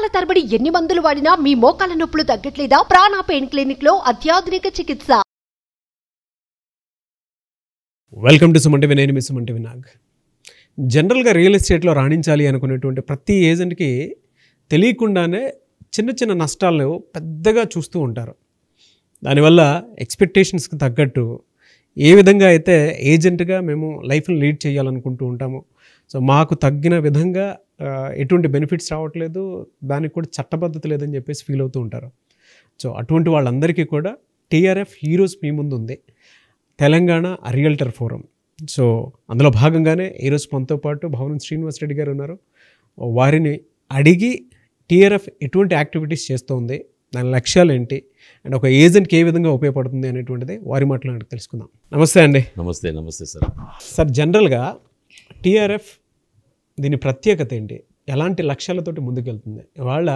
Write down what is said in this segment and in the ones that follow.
నెలల తరబడి ఎన్ని మందులు వాడినా మీ మోకాల నొప్పులు తగ్గట్లేదా ప్రాణ పెయిన్ క్లినిక్ లో అత్యాధునిక చికిత్స వెల్కమ్ టు సుమంటి నేను మీ సుమంటి వినాగ్ జనరల్గా రియల్ ఎస్టేట్లో రాణించాలి అనుకునేటువంటి ప్రతి ఏజెంట్కి తెలియకుండానే చిన్న చిన్న నష్టాలు పెద్దగా చూస్తూ ఉంటారు దానివల్ల ఎక్స్పెక్టేషన్స్కి తగ్గట్టు ఏ విధంగా అయితే ఏజెంట్గా మేము లైఫ్ని లీడ్ చేయాలనుకుంటూ ఉంటామో సో మాకు తగ్గిన విధంగా ఎటువంటి బెనిఫిట్స్ రావట్లేదు దానికి కూడా చట్టబద్ధత లేదని చెప్పేసి ఫీల్ అవుతూ ఉంటారు సో అటువంటి వాళ్ళందరికీ కూడా టీఆర్ఎఫ్ హీరోస్ మీ ముందు ఉంది తెలంగాణ రియల్టర్ ఫోరం సో అందులో భాగంగానే ఈరోజు మనతో పాటు భవనం శ్రీనివాస్ రెడ్డి గారు ఉన్నారు వారిని అడిగి టీఆర్ఎఫ్ ఎటువంటి యాక్టివిటీస్ చేస్తుంది దాని లక్ష్యాలు ఏంటి అండ్ ఒక ఏజెంట్కి ఏ విధంగా ఉపయోగపడుతుంది అనేటువంటిది వారి మాట్లాడి తెలుసుకుందాం నమస్తే అండి నమస్తే నమస్తే సార్ సార్ జనరల్గా టీఆర్ఎఫ్ దీని ప్రత్యేకత ఏంటి ఎలాంటి లక్ష్యాలతోటి ముందుకెళ్తుంది వాళ్ళ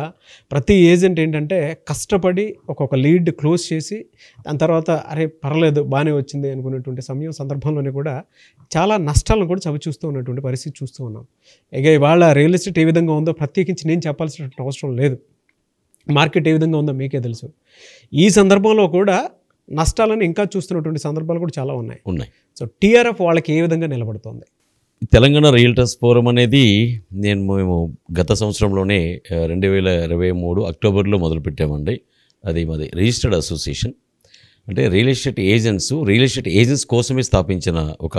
ప్రతి ఏజెంట్ ఏంటంటే కష్టపడి ఒక్కొక్క లీడ్ క్లోజ్ చేసి దాని తర్వాత అరే పర్లేదు బాగానే వచ్చింది అనుకునేటువంటి సమయం సందర్భంలోనే కూడా చాలా నష్టాలను కూడా చవి చూస్తూ ఉన్నటువంటి పరిస్థితి చూస్తూ ఉన్నాం ఇక ఇవాళ రియల్ ఎస్టేట్ ఏ విధంగా ఉందో ప్రత్యేకించి నేను చెప్పాల్సిన అవసరం లేదు మార్కెట్ ఏ విధంగా ఉందో మీకే తెలుసు ఈ సందర్భంలో కూడా నష్టాలను ఇంకా చూస్తున్నటువంటి సందర్భాలు కూడా చాలా ఉన్నాయి ఉన్నాయి సో టీఆర్ఎఫ్ వాళ్ళకి ఏ విధంగా నిలబడుతుంది తెలంగాణ రియల్టర్స్ ఫోరం అనేది నేను మేము గత సంవత్సరంలోనే రెండు వేల ఇరవై మూడు అక్టోబర్లో మొదలుపెట్టామండి అది మాది రిజిస్టర్డ్ అసోసియేషన్ అంటే real estate agents real estate agents కోసమే స్థాపించిన ఒక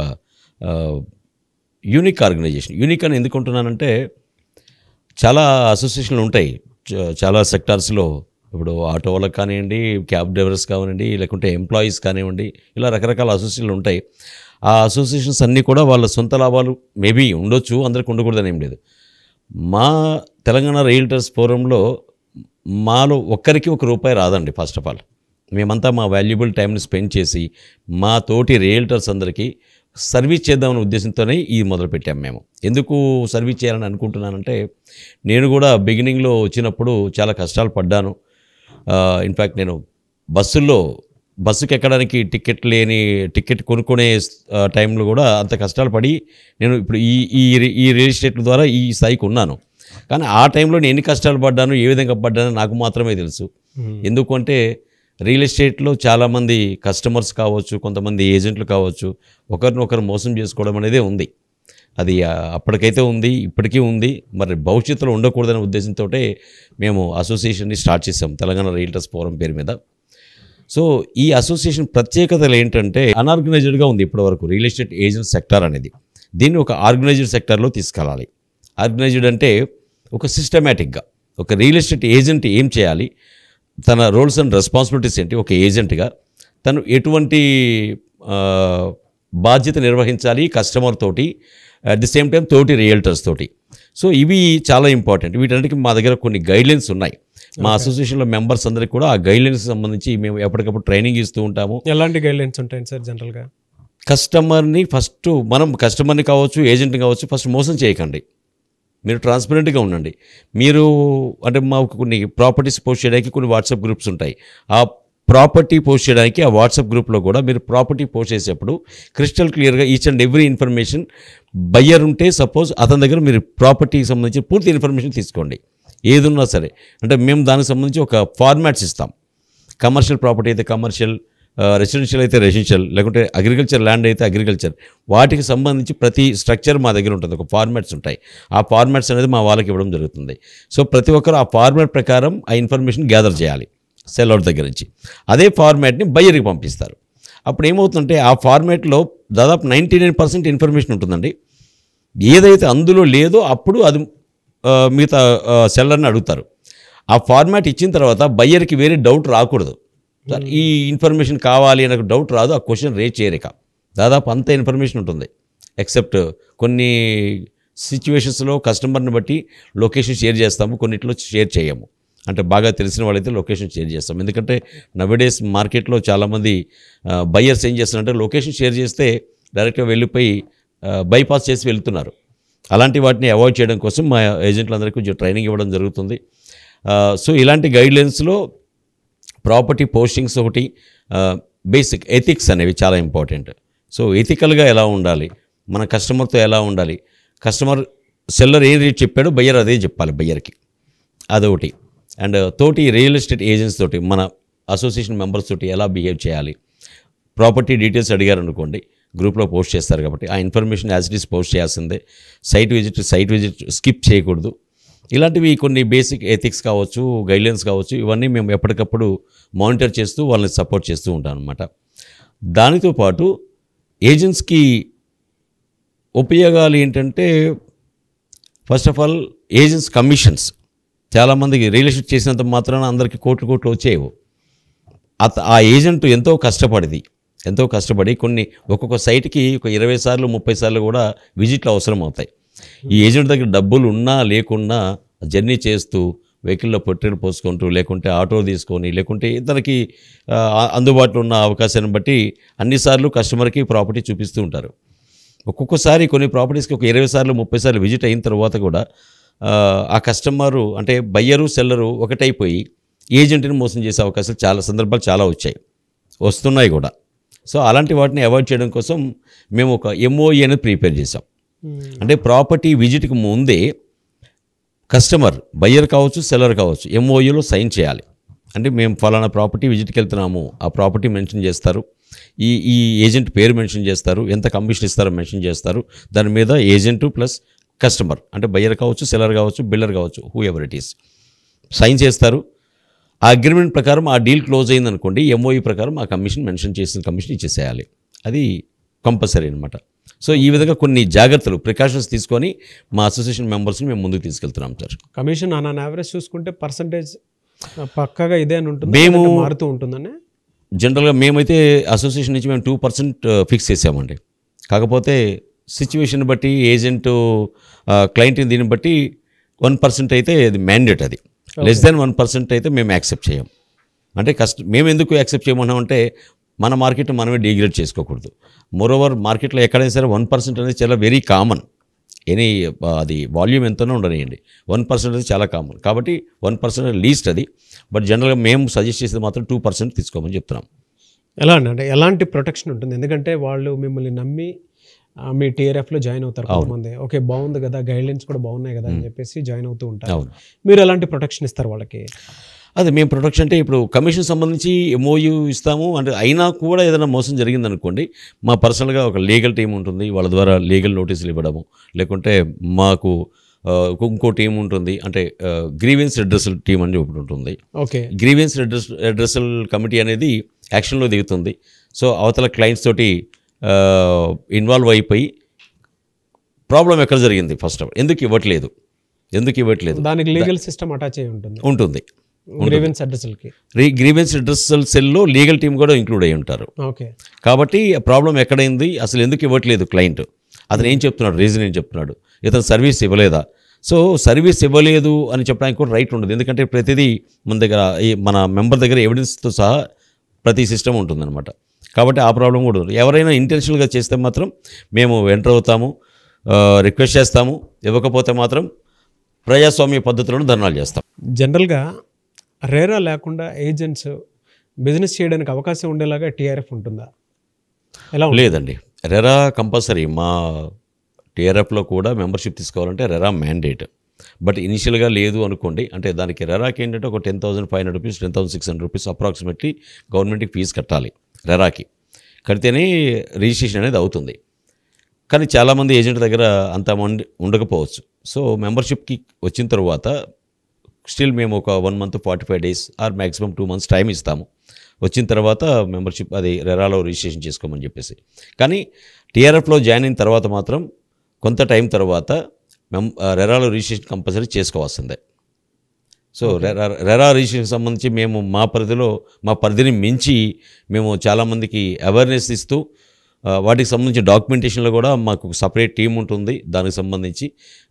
యూనిక్ ఆర్గనైజేషన్ యూనిక్ అని ఎందుకుంటున్నానంటే చాలా అసోసియేషన్లు ఉంటాయి చాలా సెక్టార్స్లో ఇప్పుడు ఆటో వాళ్ళకి కానివ్వండి క్యాబ్ డ్రైవర్స్ కానివ్వండి లేకుంటే ఎంప్లాయీస్ కానివ్వండి ఇలా రకరకాల అసోసియేషన్లు ఉంటాయి ఆ అసోసియేషన్స్ అన్నీ కూడా వాళ్ళ సొంత లాభాలు మేబీ ఉండొచ్చు అందరికి ఉండకూడదని ఏం లేదు మా తెలంగాణ రియల్టర్స్ ఫోరంలో మాలో ఒక్కరికి ఒక రూపాయి రాదండి ఫస్ట్ ఆఫ్ ఆల్ మేమంతా మా వాల్యుబుల్ టైంని స్పెండ్ చేసి మా తోటి రియల్టర్స్ అందరికీ సర్వీస్ చేద్దామనే ఉద్దేశంతోనే ఇది మొదలుపెట్టాము మేము ఎందుకు సర్వీస్ చేయాలని అనుకుంటున్నానంటే నేను కూడా బిగినింగ్లో వచ్చినప్పుడు చాలా కష్టాలు పడ్డాను ఇన్ఫ్యాక్ట్ నేను బస్సుల్లో బస్సుకి ఎక్కడానికి టికెట్ లేని టికెట్ కొనుక్కునే టైంలో కూడా అంత కష్టాలు పడి నేను ఇప్పుడు ఈ ఈ ఈ రియల్ ఎస్టేట్ల ద్వారా ఈ స్థాయికి ఉన్నాను కానీ ఆ టైంలో నేను ఎన్ని కష్టాలు పడ్డాను ఏ విధంగా పడ్డానో నాకు మాత్రమే తెలుసు ఎందుకంటే రియల్ ఎస్టేట్లో చాలామంది కస్టమర్స్ కావచ్చు కొంతమంది ఏజెంట్లు కావచ్చు ఒకరినొకరు మోసం చేసుకోవడం అనేది ఉంది అది అప్పటికైతే ఉంది ఇప్పటికీ ఉంది మరి భవిష్యత్తులో ఉండకూడదనే ఉద్దేశంతో మేము అసోసియేషన్ని స్టార్ట్ చేసాం తెలంగాణ రియల్టర్స్ ఫోరం పేరు మీద సో ఈ అసోసియేషన్ ప్రత్యేకతలు ఏంటంటే అన్ఆర్గనైజ్డ్గా ఉంది ఇప్పటి వరకు రియల్ ఎస్టేట్ ఏజెంట్ సెక్టార్ అనేది దీన్ని ఒక ఆర్గనైజ్డ్ సెక్టార్లో తీసుకెళ్ళాలి ఆర్గనైజ్డ్ అంటే ఒక సిస్టమేటిక్గా ఒక రియల్ ఎస్టేట్ ఏజెంట్ ఏం చేయాలి తన రోల్స్ అండ్ రెస్పాన్సిబిలిటీస్ ఏంటి ఒక ఏజెంట్గా తను ఎటువంటి బాధ్యత నిర్వహించాలి కస్టమర్ తోటి అట్ ది సేమ్ టైం తోటి రియల్టర్స్ తోటి సో ఇవి చాలా ఇంపార్టెంట్ వీటన్నిటికీ మా దగ్గర కొన్ని గైడ్లైన్స్ ఉన్నాయి మా అసోసియేషన్లో మెంబర్స్ అందరికి కూడా ఆ గైడ్లైన్స్ సంబంధించి మేము ఎప్పటికప్పుడు ట్రైనింగ్ ఇస్తూ ఉంటాము ఎలాంటి గైడ్లైన్స్ ఉంటాయి సార్ జనరల్గా కస్టమర్ని ఫస్ట్ మనం కస్టమర్ని కావచ్చు ఏజెంట్ని కావచ్చు ఫస్ట్ మోసం చేయకండి మీరు ట్రాన్స్పరెంట్గా ఉండండి మీరు అంటే మాకు కొన్ని ప్రాపర్టీస్ పోస్ట్ చేయడానికి కొన్ని వాట్సాప్ గ్రూప్స్ ఉంటాయి ఆ ప్రాపర్టీ పోస్ట్ చేయడానికి ఆ వాట్సాప్ గ్రూప్లో కూడా మీరు ప్రాపర్టీ పోస్ట్ చేసేప్పుడు క్రిస్టల్ క్లియర్గా each and every information buyer ఉంటే సపోజ్ అతని దగ్గర మీరు ప్రాపర్టీకి సంబంధించి పూర్తి ఇన్ఫర్మేషన్ తీసుకోండి ఏది ఉన్నా సరే అంటే మేము దానికి సంబంధించి ఒక ఫార్మాట్స్ ఇస్తాం కమర్షియల్ ప్రాపర్టీ అయితే కమర్షియల్ రెసిడెన్షియల్ అయితే రెసిడెన్షియల్ లేకుంటే అగ్రికల్చర్ ల్యాండ్ అయితే అగ్రికల్చర్ వాటికి సంబంధించి ప్రతి స్ట్రక్చర్ మా దగ్గర ఉంటుంది ఒక ఫార్మాట్స్ ఉంటాయి ఆ ఫార్మాట్స్ అనేది మా వాళ్ళకి ఇవ్వడం జరుగుతుంది సో ప్రతి ఒక్కరు ఆ ఫార్మాట్ ప్రకారం ఆ ఇన్ఫర్మేషన్ గ్యాదర్ చేయాలి సెల్అవుట్ దగ్గర నుంచి అదే ఫార్మాట్ని బయ్యర్కి పంపిస్తారు అప్పుడు ఏమవుతుందంటే ఆ ఫార్మాట్లో దాదాపు నైంటీ నైన్ పర్సెంట్ ఇన్ఫర్మేషన్ ఉంటుందండి ఏదైతే అందులో లేదో అప్పుడు అది మిగతా సెల్లర్ని అడుగుతారు ఆ ఫార్మాట్ ఇచ్చిన తర్వాత బయ్యర్కి వేరే డౌట్ రాకూడదు ఈ ఇన్ఫర్మేషన్ కావాలి నాకు డౌట్ రాదు ఆ క్వశ్చన్ రేజ్ చేయరిక దాదాపు అంత ఇన్ఫర్మేషన్ ఉంటుంది ఎక్సెప్ట్ కొన్ని సిచ్యువేషన్స్లో కస్టమర్ని బట్టి లొకేషన్ షేర్ చేస్తాము కొన్నిట్లో షేర్ చేయము అంటే బాగా తెలిసిన వాళ్ళైతే లొకేషన్ షేర్ చేస్తాం ఎందుకంటే నవడేస్ మార్కెట్లో చాలామంది బయ్యర్స్ ఏం చేస్తున్నారంటే లొకేషన్ షేర్ చేస్తే డైరెక్ట్గా వెళ్ళిపోయి బైపాస్ చేసి వెళ్తున్నారు అలాంటి వాటిని అవాయిడ్ చేయడం కోసం మా ఏజెంట్లందరికీ కొంచెం ట్రైనింగ్ ఇవ్వడం జరుగుతుంది సో ఇలాంటి గైడ్లైన్స్లో ప్రాపర్టీ పోస్టింగ్స్ ఒకటి బేసిక్ ఎథిక్స్ అనేవి చాలా ఇంపార్టెంట్ సో ఎథికల్గా ఎలా ఉండాలి మన కస్టమర్తో ఎలా ఉండాలి కస్టమర్ సెల్లర్ ఏం రేట్ చెప్పాడో బయ్యర్ అదే చెప్పాలి బయ్యర్కి అదొకటి అండ్ తోటి రియల్ ఎస్టేట్ ఏజెంట్స్ తోటి మన అసోసియేషన్ మెంబర్స్ తోటి ఎలా బిహేవ్ చేయాలి ప్రాపర్టీ డీటెయిల్స్ అడిగారు అనుకోండి గ్రూప్లో పోస్ట్ చేస్తారు కాబట్టి ఆ information as it is post చేయాల్సిందే site visit site visit skip చేయకూడదు ఇలాంటివి కొన్ని బేసిక్ ఎథిక్స్ కావచ్చు గైడ్లైన్స్ కావచ్చు ఇవన్నీ మేము ఎప్పటికప్పుడు మానిటర్ చేస్తూ వాళ్ళని సపోర్ట్ చేస్తూ ఉంటాం అనమాట దానితో పాటు ఏజెంట్స్కి ఉపయోగాలు ఏంటంటే first of all agents commissions చాలామందికి రియల్ ఎస్టేట్ చేసినంత మాత్రాన అందరికీ కోట్లు కోట్లు వచ్చేవు ఆ ఏజెంట్ ఎంతో కష్టపడింది ఎంతో కష్టపడి కొన్ని ఒక్కొక్క సైట్కి ఒక ఇరవై సార్లు ముప్పై సార్లు కూడా విజిట్లు అవసరం అవుతాయి ఈ ఏజెంట్ దగ్గర డబ్బులు ఉన్నా లేకున్నా జర్నీ చేస్తూ వెహికల్లో పెట్రోల్ పోసుకుంటూ లేకుంటే ఆటో తీసుకొని లేకుంటే ఇతనికి అందుబాటులో ఉన్న అవకాశాన్ని బట్టి అన్నిసార్లు కస్టమర్కి ప్రాపర్టీ చూపిస్తూ ఉంటారు ఒక్కొక్కసారి కొన్ని ప్రాపర్టీస్కి ఒక ఇరవై సార్లు ముప్పై సార్లు విజిట్ అయిన తర్వాత కూడా ఆ కస్టమరు అంటే బయ్యరు సెల్లరు ఒకటైపోయి ఏజెంట్ని మోసం చేసే అవకాశాలు చాలా సందర్భాలు చాలా వచ్చాయి వస్తున్నాయి కూడా సో అలాంటి వాటిని అవాయిడ్ చేయడం కోసం మేము ఒక ఎంఓఈ అనేది e ప్రిపేర్ చేసాం hmm. అంటే ప్రాపర్టీ విజిట్కి ముందే కస్టమర్ బయ్యర్ కావచ్చు సెల్లర్ కావచ్చు ఎంఓయూలో e సైన్ చేయాలి అంటే మేము ఫలానా ప్రాపర్టీ విజిట్కి వెళ్తున్నాము ఆ ప్రాపర్టీ మెన్షన్ చేస్తారు ఈ ఈ ఏజెంట్ పేరు మెన్షన్ చేస్తారు ఎంత కమిషన్ ఇస్తారో మెన్షన్ చేస్తారు దాని మీద ఏజెంట్ ప్లస్ కస్టమర్ అంటే బయ్యర్ కావచ్చు సెల్లర్ కావచ్చు బిల్లర్ కావచ్చు whoever it is sign చేస్తారు ఆ అగ్రిమెంట్ ప్రకారం ఆ డీల్ క్లోజ్ అయింది అనుకోండి ఎంఓఈ e ప్రకారం ఆ కమిషన్ మెన్షన్ చేసిన కమిషన్ ఇచ్చేసేయాలి అది కంపల్సరీ అనమాట సో ఈ విధంగా కొన్ని జాగ్రత్తలు ప్రికాషన్స్ తీసుకొని మా అసోసియేషన్ మెంబర్స్ని మేము ముందుకు తీసుకెళ్తున్నాం సార్ కమిషన్ ఆన్ యావరేజ్ చూసుకుంటే పర్సంటేజ్ పక్కాగా ఇదే అని ఉంటుంది మేము మారుతూ ఉంటుందని జనరల్గా మేమైతే అసోసియేషన్ నుంచి మేము టూ పర్సెంట్ ఫిక్స్ చేసామండి కాకపోతే సిచ్యువేషన్ బట్టి ఏజెంట్ క్లయింట్ దీన్ని బట్టి వన్ పర్సెంట్ అయితే అది మ్యాండేట్ అది లెస్ దెన్ వన్ పర్సెంట్ అయితే మేము యాక్సెప్ట్ చేయం అంటే కష్ట మేము ఎందుకు యాక్సెప్ట్ చేయమన్నామంటే మన మార్కెట్ మనమే డిగ్రేడ్ చేసుకోకూడదు ఓవర్ మార్కెట్లో ఎక్కడైనా సరే వన్ పర్సెంట్ అనేది చాలా వెరీ కామన్ ఎనీ అది వాల్యూమ్ ఎంతనో ఉండనియండి వన్ పర్సెంట్ అనేది చాలా కామన్ కాబట్టి వన్ పర్సెంట్ లీస్ట్ అది బట్ జనరల్గా మేము సజెస్ట్ చేసేది మాత్రం టూ పర్సెంట్ తీసుకోమని చెప్తున్నాం ఎలా అంటే ఎలాంటి ప్రొటెక్షన్ ఉంటుంది ఎందుకంటే వాళ్ళు మిమ్మల్ని నమ్మి మీ టీఆర్ఎఫ్లో జాయిన్ అవుతారు కొంతమంది ఓకే బాగుంది కదా గైడ్లైన్స్ కూడా బాగున్నాయి కదా అని చెప్పేసి జాయిన్ అవుతూ ఉంటారు మీరు ఎలాంటి ప్రొటెక్షన్ ఇస్తారు వాళ్ళకి అది మేము ప్రొటెక్షన్ అంటే ఇప్పుడు కమిషన్ సంబంధించి ఎంఓయూ ఇస్తాము అంటే అయినా కూడా ఏదైనా మోసం జరిగిందనుకోండి మా పర్సనల్గా ఒక లీగల్ టీం ఉంటుంది వాళ్ళ ద్వారా లీగల్ నోటీసులు ఇవ్వడము లేకుంటే మాకు ఇంకో టీం ఉంటుంది అంటే గ్రీవెన్స్ అడ్రస్ల టీం అని ఒకటి ఉంటుంది ఓకే గ్రీవెన్స్ అడ్రస్ అడ్రస్ల కమిటీ అనేది యాక్షన్లో దిగుతుంది సో అవతల క్లయింట్స్ తోటి ఇన్వాల్వ్ అయిపోయి ప్రాబ్లం ఎక్కడ జరిగింది ఫస్ట్ ఆఫ్ ఎందుకు ఇవ్వట్లేదు ఎందుకు ఇవ్వట్లేదు దానికి లీగల్ సిస్టమ్ అటాచ్ అయి ఉంటుంది ఉంటుంది గ్రీవెన్స్ అడ్రస్కి గ్రీవెన్స్ సెల్లో లీగల్ టీమ్ కూడా ఇంక్లూడ్ అయి ఉంటారు ఓకే కాబట్టి ప్రాబ్లం ఎక్కడైంది అసలు ఎందుకు ఇవ్వట్లేదు క్లయింట్ అతను ఏం చెప్తున్నాడు రీజన్ ఏం చెప్తున్నాడు ఇతను సర్వీస్ ఇవ్వలేదా సో సర్వీస్ ఇవ్వలేదు అని చెప్పడానికి కూడా రైట్ ఉండదు ఎందుకంటే ప్రతిదీ మన దగ్గర మన మెంబర్ దగ్గర ఎవిడెన్స్తో సహా ప్రతి సిస్టమ్ ఉంటుందన్నమాట కాబట్టి ఆ ప్రాబ్లం కూడా ఉంది ఎవరైనా ఇంటెన్షనల్గా చేస్తే మాత్రం మేము ఎంటర్ అవుతాము రిక్వెస్ట్ చేస్తాము ఇవ్వకపోతే మాత్రం ప్రజాస్వామ్య పద్ధతులను ధర్నాలు చేస్తాం జనరల్గా రేరా లేకుండా ఏజెంట్స్ బిజినెస్ చేయడానికి అవకాశం ఉండేలాగా టీఆర్ఎఫ్ ఉంటుందా ఎలా లేదండి రెరా కంపల్సరీ మా టీఆర్ఎఫ్లో కూడా మెంబర్షిప్ తీసుకోవాలంటే రెరా మ్యాండేట్ బట్ ఇనిషియల్గా లేదు అనుకోండి అంటే దానికి రెరాకి ఏంటంటే ఒక ten thousand five hundred rupees ten thousand six hundred rupees approximately గవర్నమెంట్కి ఫీజు కట్టాలి రెరాకి కడితేనే రిజిస్ట్రేషన్ అనేది అవుతుంది కానీ చాలామంది ఏజెంట్ దగ్గర అంత మండి ఉండకపోవచ్చు సో మెంబర్షిప్కి వచ్చిన తర్వాత స్టిల్ మేము ఒక one month forty five days or maximum two months time ఇస్తాము వచ్చిన తర్వాత మెంబర్షిప్ అది రెరాలో రిజిస్ట్రేషన్ చేసుకోమని చెప్పేసి కానీ టీఆర్ఎఫ్లో జాయిన్ అయిన తర్వాత మాత్రం కొంత టైం తర్వాత మెం రెరాలో రిజిస్ట్రేషన్ కంపల్సరీ చేసుకోవాల్సిందే సో రెరా రిజిస్ట్రేషన్కి సంబంధించి మేము మా పరిధిలో మా పరిధిని మించి మేము చాలామందికి అవేర్నెస్ ఇస్తూ వాటికి సంబంధించి డాక్యుమెంటేషన్లో కూడా మాకు సపరేట్ టీం ఉంటుంది దానికి సంబంధించి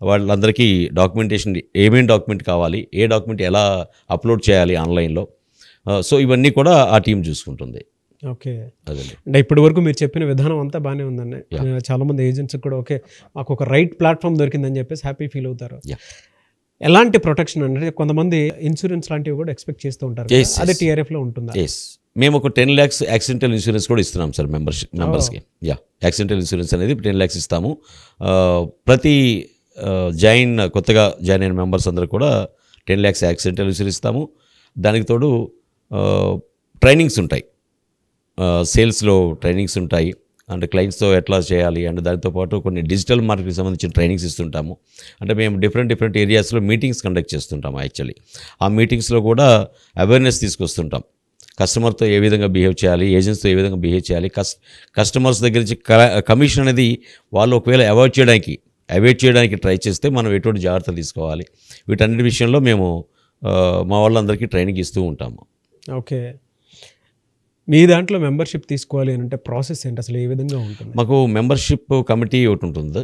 వాళ్ళందరికీ డాక్యుమెంటేషన్ ఏమేమి డాక్యుమెంట్ కావాలి ఏ డాక్యుమెంట్ ఎలా అప్లోడ్ చేయాలి ఆన్లైన్లో సో ఇవన్నీ కూడా ఆ టీం చూసుకుంటుంది ఓకే అంటే ఇప్పటి వరకు మీరు చెప్పిన విధానం అంతా బాగానే ఉందండి చాలామంది ఏజెంట్స్ కూడా ఓకే మాకు ఒక రైట్ ప్లాట్ఫామ్ దొరికిందని చెప్పేసి హ్యాపీ ఫీల్ అవుతారు ఎలాంటి ప్రొటెక్షన్ అనేది కొంతమంది ఇన్సూరెన్స్ లాంటివి కూడా ఎక్స్పెక్ట్ చేస్తూ ఉంటారు Yes, టీఆర్ఎఫ్ అదే టీఆర్ఎఫ్లో ఉంటుంది ఎస్ మేము ఒక టెన్ ల్యాక్స్ యాక్సిడెంటల్ ఇన్సూరెన్స్ కూడా ఇస్తున్నాం సార్ మెంబర్షిప్ మెంబర్స్కి యా యాక్సిడెంటల్ ఇన్సూరెన్స్ అనేది టెన్ ల్యాక్స్ ఇస్తాము ప్రతి జాయిన్ కొత్తగా జాయిన్ అయిన మెంబర్స్ అందరూ కూడా టెన్ ల్యాక్స్ యాక్సిడెంటల్ ఇన్సూరెన్స్ ఇస్తాము దానికి తోడు ట్రైనింగ్స్ ఉంటాయి సేల్స్లో ట్రైనింగ్స్ ఉంటాయి అంటే క్లయింట్స్తో ఎట్లా చేయాలి అండ్ దాంతోపాటు కొన్ని డిజిటల్ మార్కెట్కి సంబంధించిన ట్రైనింగ్స్ ఇస్తుంటాము అంటే మేము డిఫరెంట్ డిఫరెంట్ ఏరియాస్లో మీటింగ్స్ కండక్ట్ చేస్తుంటాము యాక్చువల్లీ ఆ మీటింగ్స్లో కూడా అవేర్నెస్ తీసుకొస్తుంటాం కస్టమర్తో ఏ విధంగా బిహేవ్ చేయాలి ఏజెంట్స్తో ఏ విధంగా బిహేవ్ చేయాలి కస్టమర్స్ దగ్గర నుంచి కమిషన్ అనేది వాళ్ళు ఒకవేళ అవాయిడ్ చేయడానికి అవాయిడ్ చేయడానికి ట్రై చేస్తే మనం ఎటువంటి జాగ్రత్తలు తీసుకోవాలి వీటన్నిటి విషయంలో మేము మా వాళ్ళందరికీ ట్రైనింగ్ ఇస్తూ ఉంటాము ఓకే మీ దాంట్లో మెంబర్షిప్ తీసుకోవాలి అని అంటే ప్రాసెస్ ఏంటి అసలు ఏ విధంగా ఉంటుంది మాకు మెంబర్షిప్ కమిటీ ఒకటి ఉంటుంది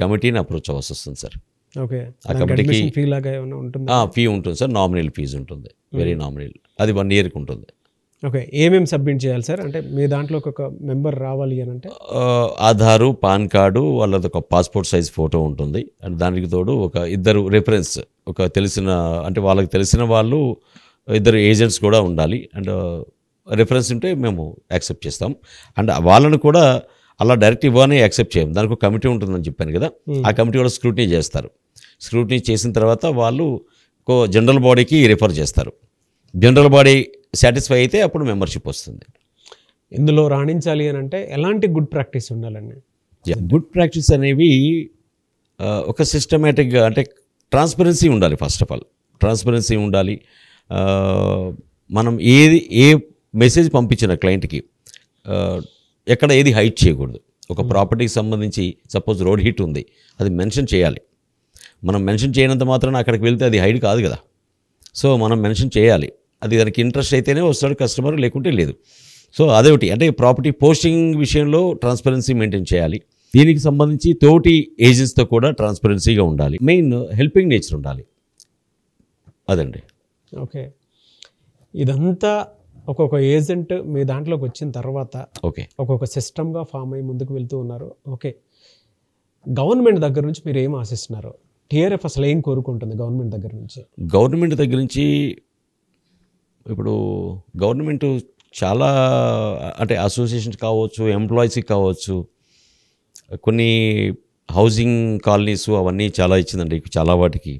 కమిటీని అప్రోచ్ అవ్వాల్సి వస్తుంది సార్ ఓకే ఆ కమిటీకి ఫీ లాగా ఏమైనా ఉంటుంది ఫీ ఉంటుంది సార్ నామినల్ ఫీజు ఉంటుంది వెరీ నామినల్ అది వన్ ఇయర్కి ఉంటుంది ఓకే ఏమేమి సబ్మిట్ చేయాలి సార్ అంటే మీ దాంట్లో ఒక మెంబర్ రావాలి అని అంటే ఆధారు పాన్ కార్డు వాళ్ళది ఒక పాస్పోర్ట్ సైజ్ ఫోటో ఉంటుంది అండ్ దానికి తోడు ఒక ఇద్దరు రిఫరెన్స్ ఒక తెలిసిన అంటే వాళ్ళకి తెలిసిన వాళ్ళు ఇద్దరు ఏజెంట్స్ కూడా ఉండాలి అండ్ రిఫరెన్స్ ఉంటే మేము యాక్సెప్ట్ చేస్తాం అండ్ వాళ్ళను కూడా అలా డైరెక్ట్ ఇవ్వని యాక్సెప్ట్ చేయం దానికి ఒక కమిటీ ఉంటుందని చెప్పాను కదా hmm. ఆ కమిటీ కూడా స్క్రూటినీ చేస్తారు స్క్రూటినీ చేసిన తర్వాత వాళ్ళు జనరల్ బాడీకి రిఫర్ చేస్తారు జనరల్ బాడీ సాటిస్ఫై అయితే అప్పుడు మెంబర్షిప్ వస్తుంది ఇందులో రాణించాలి అని అంటే ఎలాంటి గుడ్ ప్రాక్టీస్ ఉండాలండి గుడ్ ప్రాక్టీస్ అనేవి ఒక సిస్టమేటిక్గా అంటే ట్రాన్స్పరెన్సీ ఉండాలి ఫస్ట్ ఆఫ్ ఆల్ ట్రాన్స్పరెన్సీ ఉండాలి మనం ఏది ఏ మెసేజ్ పంపించిన క్లయింట్కి ఎక్కడ ఏది హైట్ చేయకూడదు ఒక ప్రాపర్టీకి సంబంధించి సపోజ్ రోడ్ హీట్ ఉంది అది మెన్షన్ చేయాలి మనం మెన్షన్ చేయనంత మాత్రం అక్కడికి వెళ్తే అది హైట్ కాదు కదా సో మనం మెన్షన్ చేయాలి అది దానికి ఇంట్రెస్ట్ అయితేనే వస్తాడు కస్టమర్ లేకుంటే లేదు సో అదొకటి అంటే ప్రాపర్టీ పోస్టింగ్ విషయంలో ట్రాన్స్పరెన్సీ మెయింటైన్ చేయాలి దీనికి సంబంధించి తోటి ఏజెంట్స్తో కూడా ట్రాన్స్పరెన్సీగా ఉండాలి మెయిన్ హెల్పింగ్ నేచర్ ఉండాలి అదండి ఓకే ఇదంతా ఒక్కొక్క ఏజెంట్ మీ దాంట్లోకి వచ్చిన తర్వాత ఓకే ఒక్కొక్క సిస్టమ్గా ఫామ్ అయ్యి ముందుకు వెళ్తూ ఉన్నారు ఓకే గవర్నమెంట్ దగ్గర నుంచి మీరు ఏం ఆశిస్తున్నారు టీఆర్ఎఫ్ అసలు ఏం కోరుకుంటుంది గవర్నమెంట్ దగ్గర నుంచి గవర్నమెంట్ దగ్గర నుంచి ఇప్పుడు గవర్నమెంట్ చాలా అంటే అసోసియేషన్స్ కావచ్చు ఎంప్లాయీస్కి కావచ్చు కొన్ని హౌసింగ్ కాలనీస్ అవన్నీ చాలా ఇచ్చిందండి చాలా వాటికి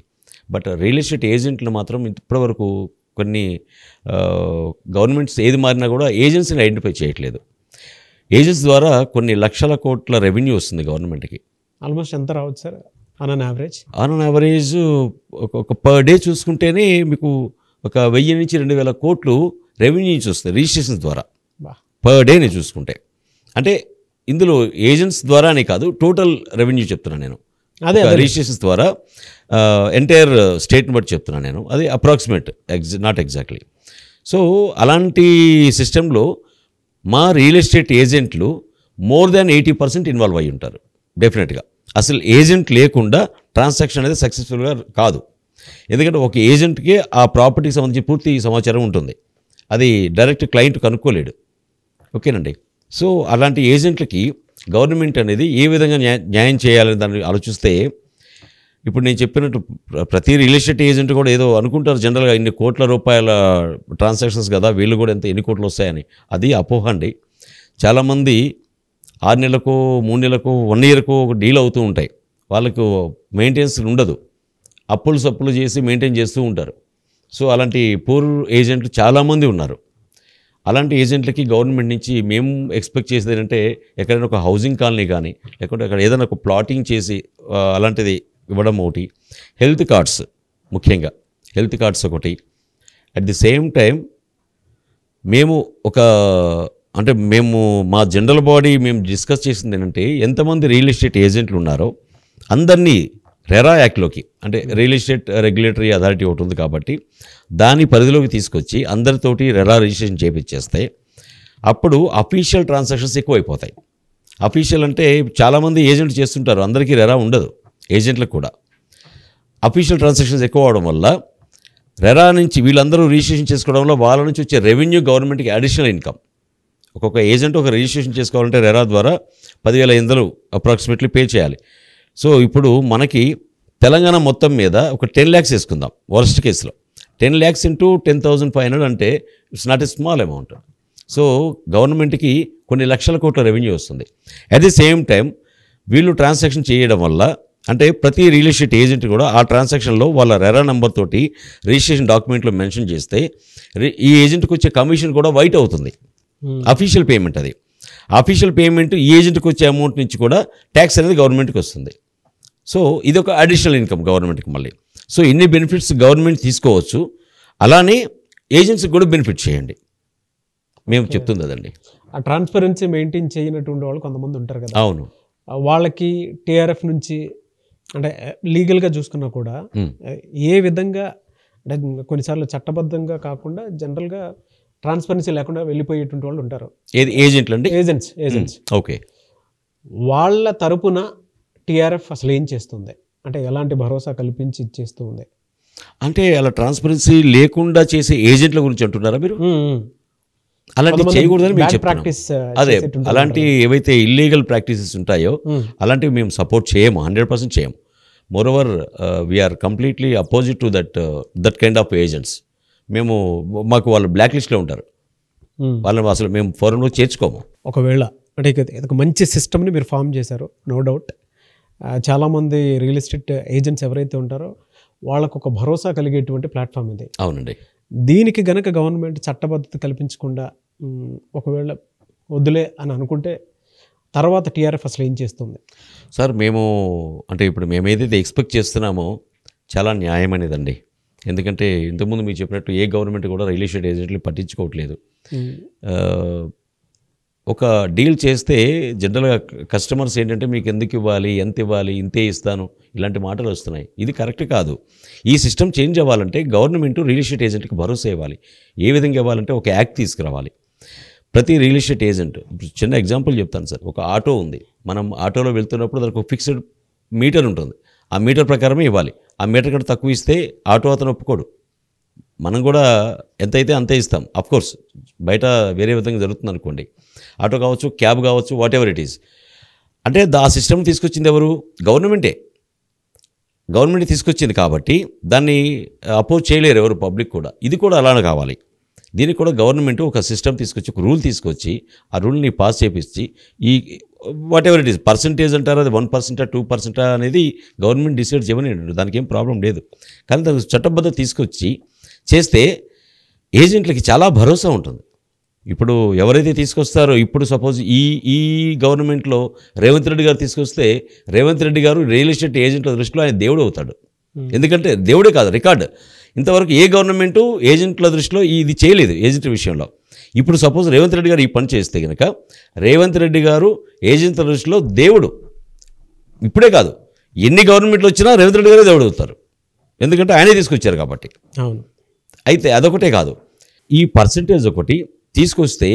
బట్ రియల్ ఎస్టేట్ ఏజెంట్లు మాత్రం ఇప్పటివరకు కొన్ని గవర్నమెంట్స్ ఏది మారినా కూడా ఏజెన్సీని ఐడెంటిఫై చేయట్లేదు ఏజెన్సీ ద్వారా కొన్ని లక్షల కోట్ల రెవెన్యూ వస్తుంది గవర్నమెంట్కి ఆల్మోస్ట్ ఎంత రావచ్చు sir on an average on an average ఒక పర్ డే చూసుకుంటేనే మీకు ఒక వెయ్యి నుంచి రెండు వేల కోట్లు రెవెన్యూ నుంచి వస్తుంది రిజిస్ట్రేషన్ ద్వారా పర్ డేని చూసుకుంటే అంటే ఇందులో ఏజెంట్స్ ద్వారానే కాదు టోటల్ రెవెన్యూ చెప్తున్నాను నేను అదే రిజిస్ట్రేషన్స్ ద్వారా ఎంటైర్ స్టేట్ని బట్టి చెప్తున్నాను నేను అది అప్రాక్సిమేట్ ఎగ్జ నాట్ ఎగ్జాక్ట్లీ సో అలాంటి సిస్టంలో మా రియల్ ఎస్టేట్ ఏజెంట్లు more than eighty percent involve అయ్యి ఉంటారు డెఫినెట్గా అసలు ఏజెంట్ లేకుండా ట్రాన్సాక్షన్ అనేది సక్సెస్ఫుల్గా కాదు ఎందుకంటే ఒక ఏజెంట్కే ఆ ప్రాపర్టీకి సంబంధించి పూర్తి సమాచారం ఉంటుంది అది డైరెక్ట్ క్లయింట్ కనుక్కోలేడు ఓకేనండి సో అలాంటి ఏజెంట్లకి గవర్నమెంట్ అనేది ఏ విధంగా న్యాయం చేయాలని దాన్ని ఆలోచిస్తే ఇప్పుడు నేను చెప్పినట్టు ప్రతి రియల్ ఎస్టేట్ ఏజెంట్ కూడా ఏదో అనుకుంటారు జనరల్గా ఇన్ని కోట్ల రూపాయల ట్రాన్సాక్షన్స్ కదా వీళ్ళు కూడా ఎంత ఎన్ని కోట్లు వస్తాయని అది అపోహ అండి చాలామంది ఆరు నెలలకు మూడు నెలలకు వన్ ఇయర్కు ఒక డీల్ అవుతూ ఉంటాయి వాళ్ళకు మెయింటెనెన్స్ ఉండదు అప్పులు సప్పులు చేసి మెయింటైన్ చేస్తూ ఉంటారు సో అలాంటి పూర్ ఏజెంట్లు చాలామంది ఉన్నారు అలాంటి ఏజెంట్లకి గవర్నమెంట్ నుంచి మేము ఎక్స్పెక్ట్ చేసేది ఏంటంటే ఎక్కడైనా ఒక హౌసింగ్ కాలనీ కానీ లేకుంటే అక్కడ ఏదైనా ఒక ప్లాటింగ్ చేసి అలాంటిది ఇవ్వడం ఒకటి హెల్త్ కార్డ్స్ ముఖ్యంగా హెల్త్ కార్డ్స్ ఒకటి అట్ ది సేమ్ టైం మేము ఒక అంటే మేము మా జనరల్ బాడీ మేము డిస్కస్ చేసింది ఏంటంటే ఎంతమంది రియల్ ఎస్టేట్ ఏజెంట్లు ఉన్నారో అందరినీ రెరా యాక్ట్లోకి అంటే రియల్ ఎస్టేట్ రెగ్యులేటరీ అథారిటీ ఒకటి ఉంది కాబట్టి దాని పరిధిలోకి తీసుకొచ్చి అందరితోటి రెరా రిజిస్ట్రేషన్ చేపించేస్తే అప్పుడు అఫీషియల్ ట్రాన్సాక్షన్స్ ఎక్కువైపోతాయి అఫీషియల్ అంటే చాలామంది ఏజెంట్ చేస్తుంటారు అందరికీ రెరా ఉండదు ఏజెంట్లకు కూడా అఫీషియల్ ట్రాన్సాక్షన్స్ ఎక్కువ అవడం వల్ల రెరా నుంచి వీళ్ళందరూ రిజిస్ట్రేషన్ చేసుకోవడంలో వాళ్ళ నుంచి వచ్చే రెవెన్యూ గవర్నమెంట్కి అడిషనల్ ఇన్కమ్ ఒక్కొక్క ఏజెంట్ ఒక రిజిస్ట్రేషన్ చేసుకోవాలంటే రెరా ద్వారా పదివేల ఇందలు అప్రాక్సిమేట్లీ పే చేయాలి సో ఇప్పుడు మనకి తెలంగాణ మొత్తం మీద ఒక టెన్ ల్యాక్స్ వేసుకుందాం వరస్ట్ కేసులో ten lakhs into ten thousand five hundred అంటే it's not a small amount so గవర్నమెంట్కి కొన్ని లక్షల కోట్ల రెవెన్యూ వస్తుంది అట్ ది సేమ్ టైం వీళ్ళు ట్రాన్సాక్షన్ చేయడం వల్ల అంటే ప్రతి రియల్ ఎస్టేట్ ఏజెంట్ కూడా ఆ ట్రాన్సాక్షన్లో వాళ్ళ రెరా నెంబర్ తోటి రిజిస్ట్రేషన్ డాక్యుమెంట్లో మెన్షన్ చేస్తే ఈ ఏజెంట్కి వచ్చే కమిషన్ కూడా వైట్ అవుతుంది అఫీషియల్ hmm. పేమెంట్ అది అఫీషియల్ పేమెంట్ ఈ ఏజెంట్కి వచ్చే అమౌంట్ నుంచి కూడా ట్యాక్స్ అనేది గవర్నమెంట్కి వస్తుంది సో ఇది ఒక అడిషనల్ ఇన్కమ్ గవర్నమెంట్కి మళ్ళీ సో ఇన్ని బెనిఫిట్స్ గవర్నమెంట్ తీసుకోవచ్చు అలానే ఏజెంట్స్కి కూడా బెనిఫిట్ చేయండి మేము చెప్తుంది అదండి ఆ ట్రాన్స్పరెన్సీ మెయింటైన్ చేయనటువంటి వాళ్ళు కొంతమంది ఉంటారు కదా అవును వాళ్ళకి టీఆర్ఎఫ్ నుంచి అంటే లీగల్గా చూసుకున్నా కూడా ఏ విధంగా అంటే కొన్నిసార్లు చట్టబద్ధంగా కాకుండా జనరల్గా ట్రాన్స్పరెన్సీ లేకుండా వెళ్ళిపోయేటువంటి వాళ్ళు ఉంటారు ఏది ఏజెంట్లు అండి ఏజెంట్స్ ఏజెంట్స్ ఓకే వాళ్ళ తరపున టీఆర్ఎఫ్ అసలు ఏం చేస్తుంది అంటే ఎలాంటి భరోసా కల్పించి ఇచ్చేస్తుంది అంటే అలా ట్రాన్స్పరెన్సీ లేకుండా చేసే ఏజెంట్ల గురించి అంటున్నారా మీరు అలాంటి చేయకూడదని మేము uh, అదే అలాంటి ఏవైతే ఇల్లీగల్ ప్రాక్టీసెస్ ఉంటాయో hmm. అలాంటివి మేము సపోర్ట్ చేయము హండ్రెడ్ పర్సెంట్ చేయము moreover we're completely opposite to that that kind of agents మేము మాకు వాళ్ళు బ్లాక్ లిస్ట్లో ఉంటారు hmm. వాళ్ళని అసలు మేము ఫోరంలో చేర్చుకోము ఒకవేళ అంటే ఒక మంచి సిస్టమ్ని మీరు ఫామ్ చేశారు నో డౌట్ చాలామంది రియల్ ఎస్టేట్ ఏజెంట్స్ ఎవరైతే ఉంటారో వాళ్ళకు ఒక భరోసా కలిగేటువంటి ప్లాట్ఫామ్ ఇది అవునండి దీనికి గనక గవర్నమెంట్ చట్టబద్ధత కల్పించకుండా ఒకవేళ వద్దులే అని అనుకుంటే తర్వాత టీఆర్ఎఫ్ అసలు ఏం చేస్తుంది సార్ మేము అంటే ఇప్పుడు మేము ఏదైతే ఎక్స్పెక్ట్ చేస్తున్నామో చాలా న్యాయం అనేదండి ఎందుకంటే ఇంతకుముందు మీరు చెప్పినట్టు ఏ గవర్నమెంట్ కూడా రైల్వే ఎస్టేట్ ఏజెంట్లు పట్టించుకోవట్లేదు ఒక డీల్ చేస్తే జనరల్గా కస్టమర్స్ ఏంటంటే మీకు ఎందుకు ఇవ్వాలి ఎంత ఇవ్వాలి ఇంతే ఇస్తాను ఇలాంటి మాటలు వస్తున్నాయి ఇది కరెక్ట్ కాదు ఈ సిస్టమ్ చేంజ్ అవ్వాలంటే గవర్నమెంట్ రియల్ ఎస్టేట్ ఏజెంట్కి భరోసా ఇవ్వాలి ఏ విధంగా ఇవ్వాలంటే ఒక యాక్ట్ తీసుకురావాలి ప్రతి రియల్ ఎస్టేట్ ఏజెంట్ చిన్న ఎగ్జాంపుల్ చెప్తాను సార్ ఒక ఆటో ఉంది మనం ఆటోలో వెళ్తున్నప్పుడు దానికి ఒక ఫిక్స్డ్ మీటర్ ఉంటుంది ఆ మీటర్ ప్రకారమే ఇవ్వాలి ఆ మీటర్ కంటే తక్కువ ఇస్తే ఆటో అతను ఒప్పుకోడు మనం కూడా ఎంతైతే అంతే ఇస్తాం అఫ్కోర్స్ బయట వేరే విధంగా జరుగుతుంది అనుకోండి ఆటో కావచ్చు క్యాబ్ కావచ్చు వాట్ ఎవర్ ఇట్ ఈస్ అంటే ఆ సిస్టమ్ తీసుకొచ్చింది ఎవరు గవర్నమెంటే గవర్నమెంట్ తీసుకొచ్చింది కాబట్టి దాన్ని అపోజ్ చేయలేరు ఎవరు పబ్లిక్ కూడా ఇది కూడా అలానే కావాలి దీనికి కూడా గవర్నమెంట్ ఒక సిస్టమ్ తీసుకొచ్చి ఒక రూల్ తీసుకొచ్చి ఆ రూల్ని పాస్ చేపించి ఈ whatever it is percentage అంటారు అది వన్ పర్సెంటా టూ పర్సెంటా అనేది గవర్నమెంట్ డిసైడ్ చేయమని దానికి ఏం ప్రాబ్లం లేదు కానీ దానికి చట్టబద్ధ తీసుకొచ్చి చేస్తే ఏజెంట్లకి చాలా భరోసా ఉంటుంది ఇప్పుడు ఎవరైతే తీసుకొస్తారో ఇప్పుడు సపోజ్ ఈ ఈ గవర్నమెంట్లో రేవంత్ రెడ్డి గారు తీసుకొస్తే రేవంత్ రెడ్డి గారు రియల్ ఎస్టేట్ ఏజెంట్ల దృష్టిలో ఆయన దేవుడు అవుతాడు hmm. ఎందుకంటే దేవుడే కాదు రికార్డు ఇంతవరకు ఏ గవర్నమెంటు ఏజెంట్ల దృష్టిలో ఇది చేయలేదు ఏజెంట్ విషయంలో ఇప్పుడు సపోజ్ రేవంత్ రెడ్డి గారు ఈ పని చేస్తే కనుక రేవంత్ రెడ్డి గారు ఏజెంట్ల దృష్టిలో దేవుడు ఇప్పుడే కాదు ఎన్ని గవర్నమెంట్లు వచ్చినా రేవంత్ రెడ్డి గారే దేవుడు అవుతారు ఎందుకంటే ఆయనే తీసుకొచ్చారు కాబట్టి అవును అయితే అదొకటే కాదు ఈ పర్సంటేజ్ ఒకటి తీసుకొస్తే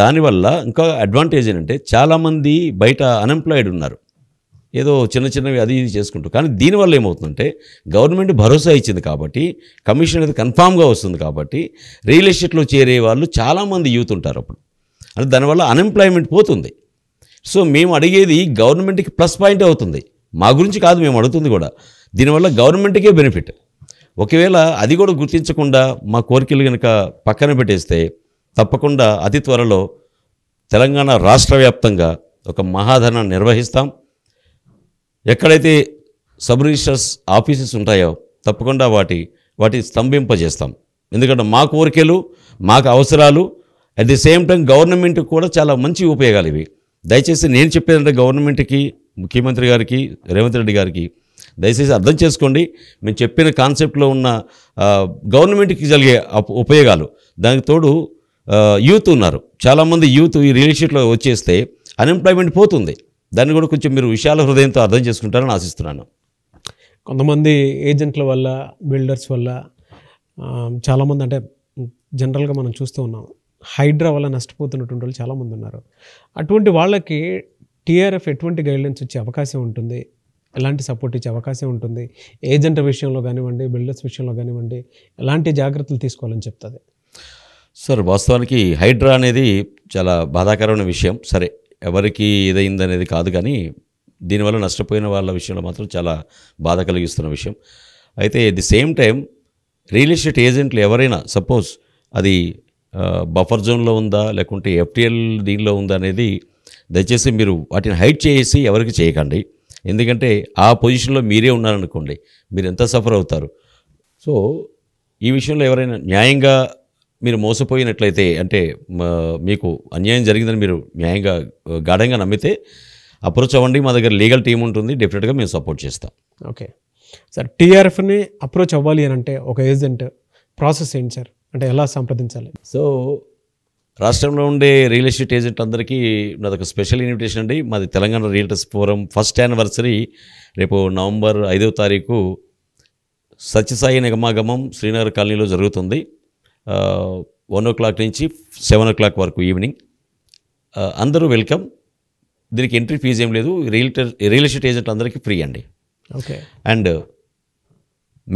దానివల్ల ఇంకా అడ్వాంటేజ్ ఏంటంటే చాలామంది బయట అన్ఎంప్లాయిడ్ ఉన్నారు ఏదో చిన్న చిన్నవి అది ఇది చేసుకుంటూ కానీ దీనివల్ల ఏమవుతుందంటే గవర్నమెంట్ భరోసా ఇచ్చింది కాబట్టి కమిషన్ అనేది కన్ఫామ్గా వస్తుంది కాబట్టి రియల్ ఎస్టేట్లో చేరే వాళ్ళు చాలామంది యూత్ ఉంటారు అప్పుడు అంటే దానివల్ల అన్ఎంప్లాయ్మెంట్ పోతుంది సో మేము అడిగేది గవర్నమెంట్కి ప్లస్ పాయింట్ అవుతుంది మా గురించి కాదు మేము అడుగుతుంది కూడా దీనివల్ల గవర్నమెంట్కే బెనిఫిట్ ఒకవేళ అది కూడా గుర్తించకుండా మా కోరికలు కనుక పక్కన పెట్టేస్తే తప్పకుండా అతి త్వరలో తెలంగాణ రాష్ట్ర వ్యాప్తంగా ఒక మహాధనం నిర్వహిస్తాం ఎక్కడైతే సబ్ రిజిస్టర్స్ ఆఫీసెస్ ఉంటాయో తప్పకుండా వాటి వాటి స్తంభింపజేస్తాం ఎందుకంటే మా కోరికలు మాకు అవసరాలు అట్ ది సేమ్ టైం గవర్నమెంట్కి కూడా చాలా మంచి ఉపయోగాలు ఇవి దయచేసి నేను చెప్పేదంటే గవర్నమెంట్కి ముఖ్యమంత్రి గారికి రేవంత్ రెడ్డి గారికి దయచేసి అర్థం చేసుకోండి మేము చెప్పిన కాన్సెప్ట్లో ఉన్న గవర్నమెంట్కి జరిగే ఉపయోగాలు దానికి తోడు యూత్ ఉన్నారు చాలామంది యూత్ ఈ రిలేషన్షిప్లో వచ్చేస్తే అన్ఎంప్లాయ్మెంట్ పోతుంది దాన్ని కూడా కొంచెం మీరు విశాల హృదయంతో అర్థం చేసుకుంటారని ఆశిస్తున్నాను కొంతమంది ఏజెంట్ల వల్ల బిల్డర్స్ వల్ల చాలామంది అంటే జనరల్గా మనం చూస్తూ ఉన్నాం హైడ్రా వల్ల నష్టపోతున్నటువంటి వాళ్ళు చాలామంది ఉన్నారు అటువంటి వాళ్ళకి టీఆర్ఎఫ్ ఎటువంటి గైడ్లైన్స్ వచ్చే అవకాశం ఉంటుంది ఎలాంటి సపోర్ట్ ఇచ్చే అవకాశం ఉంటుంది ఏజెంట్ విషయంలో కానివ్వండి బిల్డర్స్ విషయంలో కానివ్వండి ఎలాంటి జాగ్రత్తలు తీసుకోవాలని చెప్తుంది సార్ వాస్తవానికి హైడ్రా అనేది చాలా బాధాకరమైన విషయం సరే ఎవరికి ఇదైందనేది కాదు కానీ దీనివల్ల నష్టపోయిన వాళ్ళ విషయంలో మాత్రం చాలా బాధ కలిగిస్తున్న విషయం అయితే the same time real estate ఏజెంట్లు ఎవరైనా సపోజ్ అది బఫర్ జోన్లో ఉందా లేకుంటే ఎఫ్టీఎల్ దీనిలో ఉందా అనేది దయచేసి మీరు వాటిని హైట్ చేసి ఎవరికి చేయకండి ఎందుకంటే ఆ పొజిషన్లో మీరే ఉన్నారనుకోండి మీరు ఎంత సఫర్ అవుతారు సో ఈ విషయంలో ఎవరైనా న్యాయంగా మీరు మోసపోయినట్లయితే అంటే మీకు అన్యాయం జరిగిందని మీరు న్యాయంగా గాఢంగా నమ్మితే అప్రోచ్ అవ్వండి మా దగ్గర లీగల్ టీం ఉంటుంది డెఫినెట్గా మేము సపోర్ట్ చేస్తాం ఓకే సార్ టీఆర్ఎఫ్ని అప్రోచ్ అవ్వాలి అని అంటే ఒక ఏజెంట్ ప్రాసెస్ ఏంటి సార్ అంటే ఎలా సంప్రదించాలి సో రాష్ట్రంలో ఉండే రియల్ ఎస్టేట్ ఏజెంట్ అందరికీ నాదొక స్పెషల్ ఇన్విటేషన్ అండి మాది Telangana realtors forum first anniversary రేపు నవంబర్ ఐదవ తారీఖు సత్యసాయి నిగమాగమం శ్రీనగర్ కాలనీలో జరుగుతుంది వన్ ఓ క్లాక్ నుంచి సెవెన్ ఓ క్లాక్ వరకు ఈవినింగ్ అందరూ వెల్కమ్ దీనికి ఎంట్రీ ఫీజు ఏం లేదు రియల్టర్ రియల్ ఎస్టేట్ ఏజెంట్ అందరికీ ఫ్రీ అండి ఓకే అండ్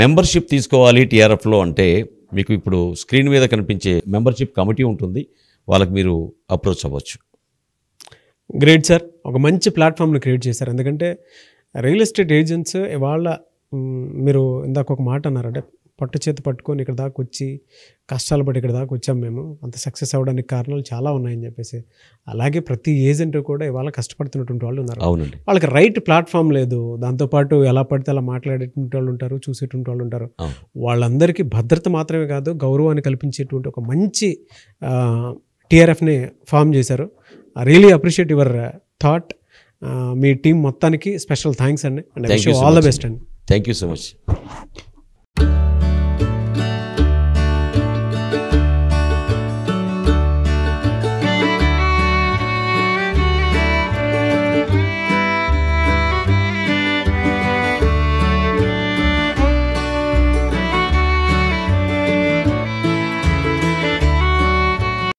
మెంబర్షిప్ తీసుకోవాలి టీఆర్ఎఫ్లో అంటే మీకు ఇప్పుడు స్క్రీన్ మీద కనిపించే మెంబర్షిప్ కమిటీ ఉంటుంది వాళ్ళకి మీరు అప్రోచ్ అవ్వచ్చు గ్రేట్ సార్ ఒక మంచి ప్లాట్ఫామ్ని క్రియేట్ చేశారు ఎందుకంటే రియల్ ఎస్టేట్ ఏజెంట్స్ వాళ్ళ మీరు ఇందాక ఒక మాట అంటే పట్టు చేతి పట్టుకొని ఇక్కడ దాకా వచ్చి కష్టాలు పడి ఇక్కడ దాకా వచ్చాం మేము అంత సక్సెస్ అవ్వడానికి కారణాలు చాలా ఉన్నాయని చెప్పేసి అలాగే ప్రతి ఏజెంట్ కూడా ఇవాళ కష్టపడుతున్నటువంటి వాళ్ళు ఉన్నారు వాళ్ళకి రైట్ ప్లాట్ఫామ్ లేదు దాంతోపాటు ఎలా పడితే అలా మాట్లాడేటువంటి వాళ్ళు ఉంటారు చూసేటువంటి వాళ్ళు ఉంటారు వాళ్ళందరికీ భద్రత మాత్రమే కాదు గౌరవాన్ని కల్పించేటువంటి ఒక మంచి టీఆర్ఎఫ్ని ఫామ్ చేశారు రియలీ అప్రిషియేట్ యువర్ థాట్ మీ టీం మొత్తానికి స్పెషల్ థ్యాంక్స్ అండి అండ్ ఆల్ ద బెస్ట్ అండి Thank you so much.